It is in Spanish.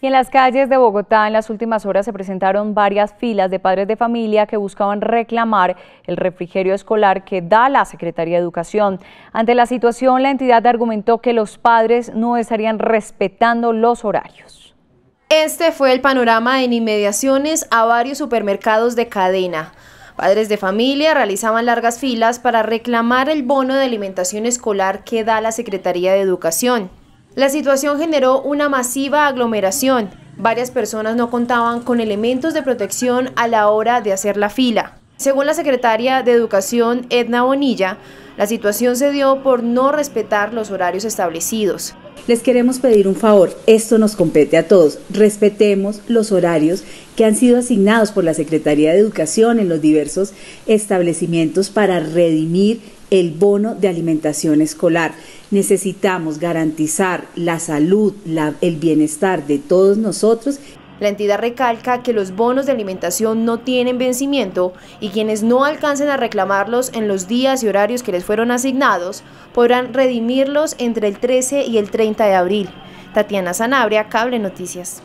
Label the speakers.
Speaker 1: Y en las calles de Bogotá en las últimas horas se presentaron varias filas de padres de familia que buscaban reclamar el refrigerio escolar que da la Secretaría de Educación. Ante la situación, la entidad argumentó que los padres no estarían respetando los horarios. Este fue
Speaker 2: el panorama en inmediaciones a varios supermercados de cadena. Padres de familia realizaban largas filas para reclamar el bono de alimentación escolar que da la Secretaría de Educación. La situación generó una masiva aglomeración. Varias personas no contaban con elementos de protección a la hora de hacer la fila. Según la secretaria de Educación, Edna Bonilla, la situación se dio por no respetar los horarios
Speaker 3: establecidos. Les queremos pedir un favor, esto nos compete a todos, respetemos los horarios que han sido asignados por la Secretaría de Educación en los diversos establecimientos para redimir el bono de alimentación escolar. Necesitamos garantizar la salud, el bienestar de todos nosotros.
Speaker 2: La entidad recalca que los bonos de alimentación no tienen vencimiento y quienes no alcancen a reclamarlos en los días y horarios que les fueron asignados podrán redimirlos entre el 13 y el 30 de abril. Tatiana Sanabria, Cable Noticias.